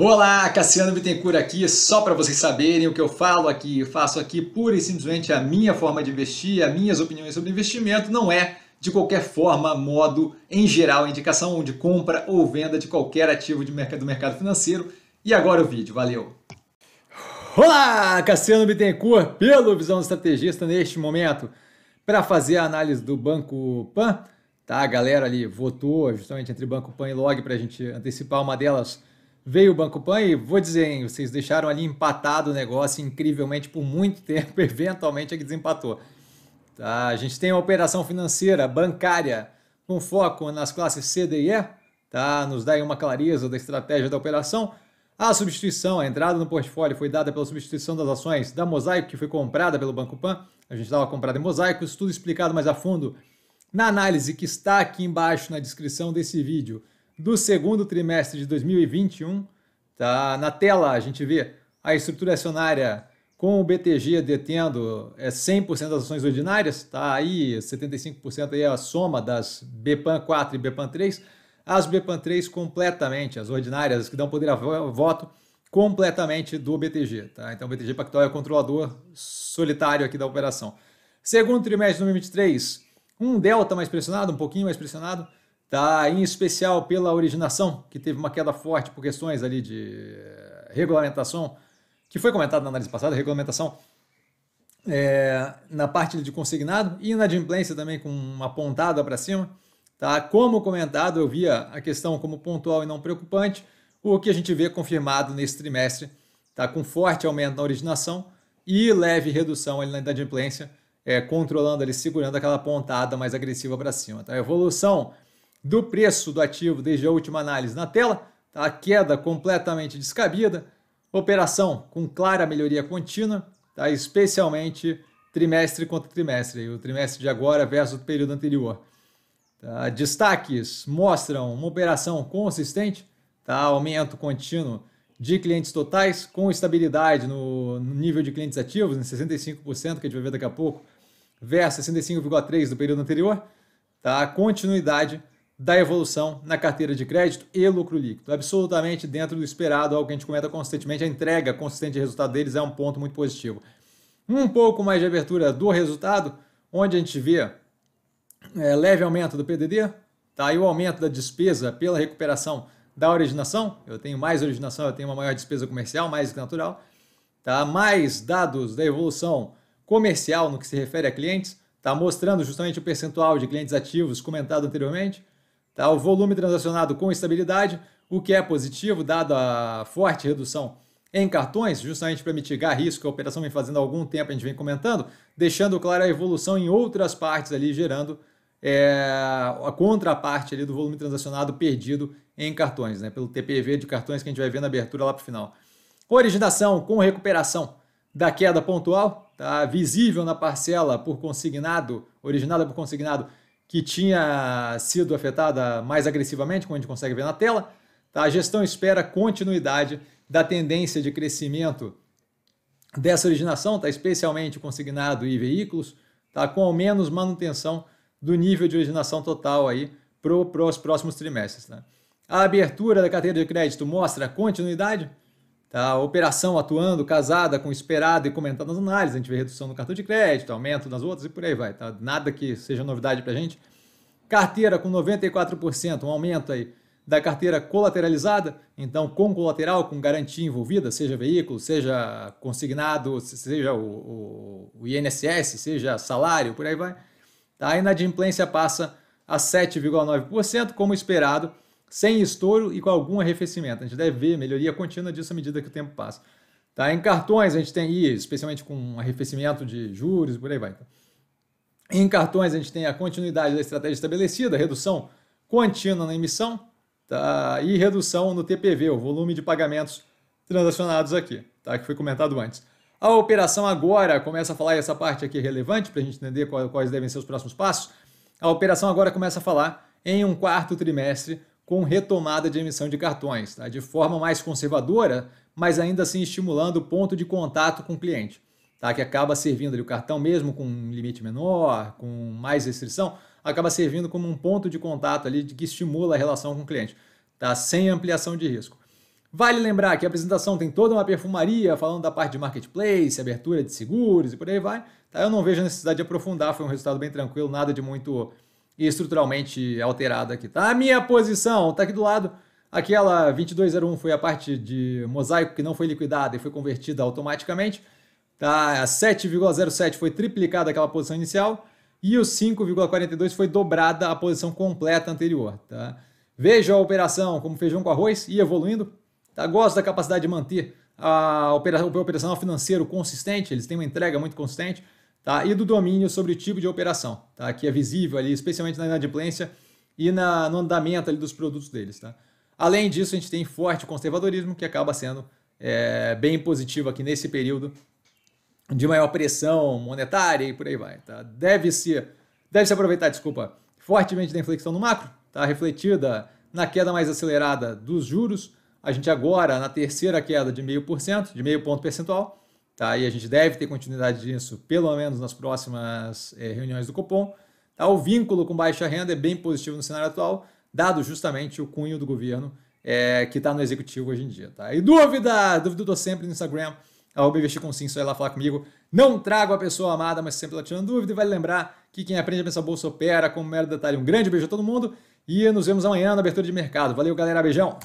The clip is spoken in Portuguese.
Olá, Cassiano Bittencourt aqui, só para vocês saberem o que eu falo aqui, eu faço aqui pura e simplesmente a minha forma de investir, as minhas opiniões sobre investimento, não é de qualquer forma, modo, em geral, indicação de compra ou venda de qualquer ativo de mercado, do mercado financeiro. E agora o vídeo, valeu! Olá, Cassiano Bittencourt, pelo Visão Estrategista neste momento, para fazer a análise do Banco Pan, tá? A galera ali votou justamente entre Banco Pan e Log para a gente antecipar uma delas Veio o Banco Pan e vou dizer, hein, vocês deixaram ali empatado o negócio incrivelmente por muito tempo, eventualmente é que desempatou. Tá, a gente tem a operação financeira bancária com foco nas classes C, D e E, tá? nos dá aí uma clareza da estratégia da operação. A substituição, a entrada no portfólio foi dada pela substituição das ações da Mosaico, que foi comprada pelo Banco Pan. A gente estava comprado em Mosaico, isso tudo explicado mais a fundo na análise que está aqui embaixo na descrição desse vídeo do segundo trimestre de 2021. Tá na tela, a gente vê a estrutura acionária com o BTG detendo é 100% das ações ordinárias, tá aí 75% aí é a soma das BPAN 4 e BPAN 3, as BPAN 3 completamente, as ordinárias as que dão poder a voto completamente do BTG, tá? Então o BTG Pactual é o controlador solitário aqui da operação. Segundo trimestre de 2023, um delta mais pressionado, um pouquinho mais pressionado, tá? Em especial pela originação, que teve uma queda forte por questões ali de eh, regulamentação, que foi comentado na análise passada, regulamentação é, na parte de consignado e inadimplência também com uma pontada para cima, tá? Como comentado, eu via a questão como pontual e não preocupante, o que a gente vê confirmado nesse trimestre, tá? Com forte aumento na originação e leve redução ali na inadimplência, é, controlando ali, segurando aquela pontada mais agressiva para cima, tá? A evolução do preço do ativo desde a última análise na tela, tá, a queda completamente descabida, operação com clara melhoria contínua, tá? especialmente trimestre contra trimestre, o trimestre de agora versus o período anterior. Tá? Destaques mostram uma operação consistente, tá? aumento contínuo de clientes totais, com estabilidade no, no nível de clientes ativos, em 65%, que a gente vai ver daqui a pouco, versus 65,3% do período anterior, tá? continuidade da evolução na carteira de crédito e lucro líquido. Absolutamente dentro do esperado, algo que a gente comenta constantemente a entrega consistente de resultado deles é um ponto muito positivo. Um pouco mais de abertura do resultado, onde a gente vê é, leve aumento do PDD, tá? e o aumento da despesa pela recuperação da originação, eu tenho mais originação, eu tenho uma maior despesa comercial, mais que natural, tá? mais dados da evolução comercial no que se refere a clientes, tá? mostrando justamente o percentual de clientes ativos comentado anteriormente, Tá? O volume transacionado com estabilidade, o que é positivo, dado a forte redução em cartões, justamente para mitigar risco que a operação vem fazendo há algum tempo, a gente vem comentando, deixando clara a evolução em outras partes ali, gerando é, a contraparte ali do volume transacionado perdido em cartões, né? pelo TPV de cartões que a gente vai ver na abertura lá para o final. Originação com recuperação da queda pontual, tá? visível na parcela por consignado, originada por consignado, que tinha sido afetada mais agressivamente, como a gente consegue ver na tela. Tá? A gestão espera continuidade da tendência de crescimento dessa originação, tá? especialmente consignado e veículos, tá? com ao menos manutenção do nível de originação total aí para os próximos trimestres. Né? A abertura da carteira de crédito mostra continuidade, Tá? operação atuando casada com esperado e comentado nas análises, a gente vê redução no cartão de crédito, aumento nas outras e por aí vai. Tá? Nada que seja novidade para a gente. Carteira com 94%, um aumento aí da carteira colateralizada, então com colateral, com garantia envolvida, seja veículo, seja consignado, seja o, o, o INSS, seja salário, por aí vai. Tá? A inadimplência passa a 7,9%, como esperado sem estouro e com algum arrefecimento. A gente deve ver melhoria contínua disso à medida que o tempo passa. Tá? Em cartões, a gente tem, e especialmente com arrefecimento de juros e por aí vai. Em cartões, a gente tem a continuidade da estratégia estabelecida, redução contínua na emissão tá? e redução no TPV, o volume de pagamentos transacionados aqui, tá? que foi comentado antes. A operação agora começa a falar, e essa parte aqui é relevante para a gente entender quais devem ser os próximos passos. A operação agora começa a falar em um quarto trimestre com retomada de emissão de cartões, tá? de forma mais conservadora, mas ainda assim estimulando o ponto de contato com o cliente, tá? que acaba servindo ali, o cartão mesmo com um limite menor, com mais restrição, acaba servindo como um ponto de contato ali que estimula a relação com o cliente, tá? sem ampliação de risco. Vale lembrar que a apresentação tem toda uma perfumaria falando da parte de marketplace, abertura de seguros e por aí vai. Tá? Eu não vejo a necessidade de aprofundar, foi um resultado bem tranquilo, nada de muito estruturalmente alterada aqui, tá? A minha posição tá aqui do lado. Aquela 2201 foi a parte de mosaico que não foi liquidada e foi convertida automaticamente. Tá? A 7,07 foi triplicada aquela posição inicial e o 5,42 foi dobrada a posição completa anterior. Tá? Vejo a operação como feijão com arroz e evoluindo. Tá? Gosto da capacidade de manter a operação, o operacional financeiro consistente, eles têm uma entrega muito consistente tá? e do domínio sobre o tipo de operação, tá? que é visível ali, especialmente na inadimplência e na, no andamento ali dos produtos deles. Tá? Além disso, a gente tem forte conservadorismo, que acaba sendo é, bem positivo aqui nesse período de maior pressão monetária e por aí vai. Tá? Deve-se deve -se aproveitar, desculpa, fortemente da inflexão no macro, tá? refletida na queda mais acelerada dos juros. A gente agora, na terceira queda de meio por cento, de meio ponto percentual, Tá? E a gente deve ter continuidade disso, pelo menos nas próximas é, reuniões do Copom. Tá? O vínculo com baixa renda é bem positivo no cenário atual, dado justamente o cunho do governo é, que está no executivo hoje em dia. Tá? E dúvida, dúvida eu sempre no Instagram, arroba investir com sim, só ir lá falar comigo. Não trago a pessoa amada, mas sempre lá tirando dúvida. E vale lembrar que quem aprende a pensar bolsa opera, como mero detalhe. Um grande beijo a todo mundo e nos vemos amanhã na abertura de mercado. Valeu, galera. Beijão!